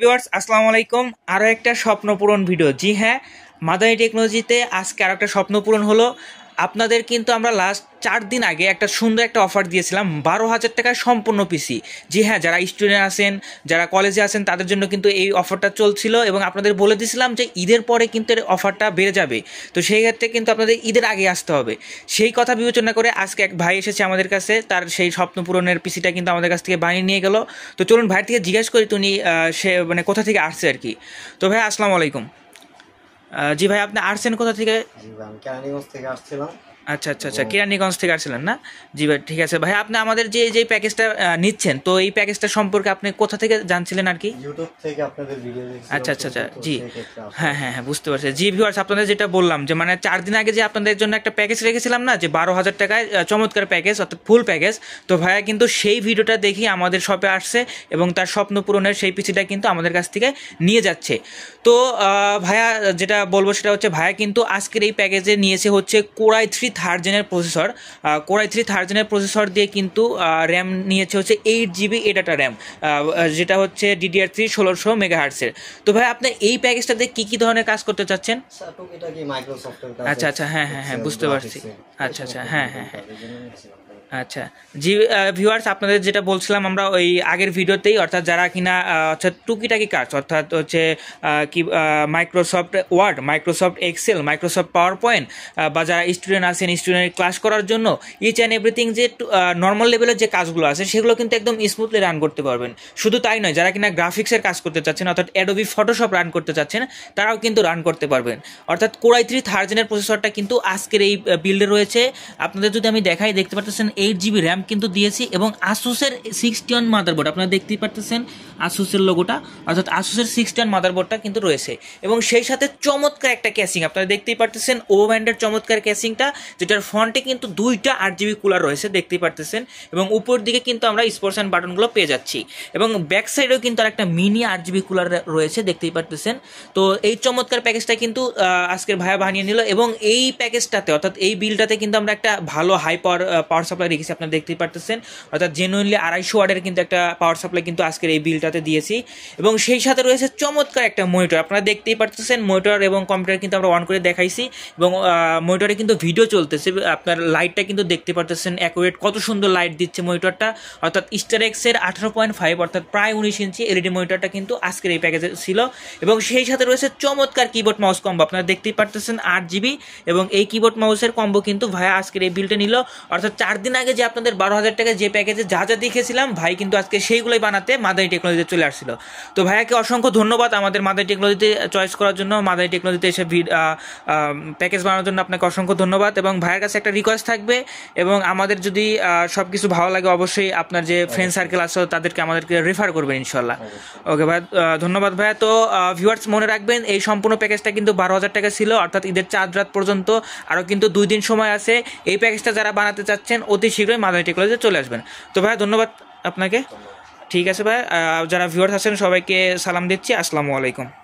viewers আসসালামু আলাইকুম আরও একটা স্বপ্নপূরণ ভিডিও জি হ্যাঁ মাদারি টেকনোলজিতে আজকে আর একটা স্বপ্নপূরণ হলো আপনাদের কিন্তু আমরা লাস্ট চার দিন আগে একটা সুন্দর একটা অফার দিয়েছিলাম বারো হাজার টাকায় সম্পূর্ণ পিসি জি হ্যাঁ যারা স্টুডেন্ট আছেন যারা কলেজে আছেন তাদের জন্য কিন্তু এই অফারটা চলছিল এবং আপনাদের বলে দিয়েছিলাম যে ঈদের পরে কিন্তু এর অফারটা বেড়ে যাবে তো সেই ক্ষেত্রে কিন্তু আপনাদের ঈদের আগে আসতে হবে সেই কথা বিবেচনা করে আজকে এক ভাই এসেছে আমাদের কাছে তার সেই স্বপ্ন পূরণের পিসিটা কিন্তু আমাদের কাছ থেকে বানিয়ে নিয়ে গেল তো চলুন ভাই থেকে জিজ্ঞেস করি তুমি সে মানে কোথা থেকে আসছে আর কি তো ভাই আসসালামু আলাইকুম জি ভাই আপনি আসছেন কোথা থেকে জি ভাই আমি কেরানীগঞ্জ থেকে আসছিলাম আচ্ছা আচ্ছা আচ্ছা কেরানীগঞ্জ থেকে আসছিলেন না জি ভাই ঠিক আছে ভাই আপনি আমাদের যে যে প্যাকেজটা নিচ্ছেন তো এই প্যাকেজটা সম্পর্কে আপনি কোথা থেকে জানছিলেন আর কি ইউটিউব থেকে আপনাদের ভিডিও আচ্ছা আচ্ছা আচ্ছা জি হ্যাঁ হ্যাঁ হ্যাঁ বুঝতে পারছি জি ভিউয়ার্স আপনাদের যেটা বললাম যে মানে চার দিন আগে যে আপনাদের জন্য একটা প্যাকেজ রেখেছিলাম না যে বারো হাজার টাকায় চমৎকার প্যাকেজ অর্থাৎ ফুল প্যাকেজ তো ভাইয়া কিন্তু সেই ভিডিওটা দেখি আমাদের শপে আসছে এবং তার স্বপ্ন পূরণের সেই পিছিটা কিন্তু আমাদের কাছ থেকে নিয়ে যাচ্ছে তো ভাইয়া যেটা বলবো সেটা হচ্ছে ভাইয়া কিন্তু আজকের এই প্যাকেজে নিয়েছে হচ্ছে কোরাই থ্রি থার্ড জেনের প্রসেসর কোরাই থ্রি থার্ড জেনের প্রসেসর দিয়ে কিন্তু র্যাম নিয়েছে হচ্ছে এইট জিবি এটাটা র্যাম যেটা হচ্ছে ডিডিআর থ্রি ষোলোশো মেগাহার্টসের তো ভাই আপনি এই প্যাকেজটাতে কী কী ধরনের কাজ করতে চাচ্ছেন আচ্ছা আচ্ছা হ্যাঁ হ্যাঁ হ্যাঁ বুঝতে পারছি আচ্ছা আচ্ছা হ্যাঁ হ্যাঁ হ্যাঁ আচ্ছা জি ভিউয়ার্স আপনাদের যেটা বলছিলাম আমরা ওই আগের ভিডিওতেই অর্থাৎ যারা কিনা হচ্ছে টুকিটাকি কাজ অর্থাৎ হচ্ছে কি Microsoft Word Microsoft Excel Microsoft PowerPoint বা যারা স্টুডেন্ট আছে পাচ্ছেন স্টুডেন্ট ক্লাস করার জন্য ইচ অ্যান্ড এভরিথিং যে নর্মাল লেভেলের যে কাজগুলো আছে সেগুলো কিন্তু একদম স্মুথলি রান করতে পারবেন শুধু তাই নয় যারা কিনা গ্রাফিক্সের কাজ করতে চাচ্ছেন অর্থাৎ অ্যাডোবি ফটোশপ রান করতে চাচ্ছেন তারাও কিন্তু রান করতে পারবেন অর্থাৎ কোরাই থ্রি থার্জেনের প্রসেসরটা কিন্তু আজকের এই বিল্ডে রয়েছে আপনাদের যদি আমি দেখাই দেখতে পাচ্ছেন এইট জিবি র্যাম কিন্তু দিয়েছি এবং আসুসের সিক্সটি ওয়ান মাদারবোর্ড আপনারা দেখতেই পাচ্ছেন আসুসের লোগোটা অর্থাৎ আসুসের সিক্সটি ওয়ান মাদারবোর্ডটা কিন্তু রয়েছে এবং সেই সাথে চমৎকার একটা ক্যাসিং আপনারা দেখতেই পাচ্ছেন ও ব্যান্ডের চমৎকার ক্যাসিংটা যেটার ফ্রন্টে কিন্তু দুইটা আট জিবি কুলার রয়েছে দেখতেই পারতেছেন এবং উপর দিকে কিন্তু আমরা স্পোর্টস অ্যান্ড বাটনগুলো পেয়ে যাচ্ছি এবং ব্যাক সাইডেও কিন্তু আর একটা মিনি আট জিবি কুলার রয়েছে দেখতেই পারতেছেন তো এই চমৎকার প্যাকেজটা কিন্তু আজকের ভায়া বানিয়ে নিল এবং এই প্যাকেজটাতে অর্থাৎ এই বিলটাতে কিন্তু আমরা একটা ভালো হাই পাওয়ার পাওয়ার সাপ্লাই রেখেছি আপনারা দেখতেই পারতেছেন অর্থাৎ জেনুইনলি আড়াইশো ওয়ার্ডের কিন্তু একটা পাওয়ার সাপ্লাই কিন্তু আজকের এই বিলটাতে দিয়েছি এবং সেই সাথে রয়েছে চমৎকার একটা মনিটর আপনারা দেখতেই পারতেছেন মনিটর এবং কম্পিউটার কিন্তু আমরা অন করে দেখাইছি এবং মনিটরে কিন্তু ভিডিও চলছে চলতেছে আপনার লাইটটা কিন্তু দেখতে পারতেছেন অ্যাকুরেট কত সুন্দর লাইট দিচ্ছে মনিটরটা অর্থাৎ স্টার এক্সের আঠারো পয়েন্ট ফাইভ অর্থাৎ প্রায় উনিশ ইঞ্চি এলইডি মনিটরটা কিন্তু আজকের এই প্যাকেজে ছিল এবং সেই সাথে রয়েছে চমৎকার কিবোর্ড মাউস কম্বো আপনারা দেখতেই পারতেছেন আট জিবি এবং এই কিবোর্ড মাউসের কম্বো কিন্তু ভাই আজকের এই বিলটা নিল অর্থাৎ চার দিন আগে যে আপনাদের বারো হাজার টাকা যে প্যাকেজে যা যা দেখেছিলাম ভাই কিন্তু আজকে সেইগুলোই বানাতে মাদারি টেকনোলজিতে চলে আসছিল তো ভাইয়াকে অসংখ্য ধন্যবাদ আমাদের মাদারি টেকনোলজিতে চয়েস করার জন্য মাদারি টেকনোলজিতে এসে প্যাকেজ বানানোর জন্য আপনাকে অসংখ্য ধন্যবাদ এবং এবং ভাইয়ের কাছে একটা রিকোয়েস্ট থাকবে এবং আমাদের যদি সব কিছু ভালো লাগে অবশ্যই আপনার যে ফ্রেন্ড সার্কেল আছে তাদেরকে আমাদেরকে রেফার করবেন ইনশাল্লাহ ওকে ভাই ধন্যবাদ ভাইয়া তো ভিউয়ার্স মনে রাখবেন এই সম্পূর্ণ প্যাকেজটা কিন্তু বারো হাজার টাকা ছিল অর্থাৎ ঈদের চার রাত পর্যন্ত আরও কিন্তু দুই দিন সময় আছে এই প্যাকেজটা যারা বানাতে চাচ্ছেন অতি শীঘ্রই মাদারি টেকনোলজিতে চলে আসবেন তো ভাইয়া ধন্যবাদ আপনাকে ঠিক আছে ভাই যারা ভিউয়ার্স আছেন সবাইকে সালাম দিচ্ছি আসসালামু আলাইকুম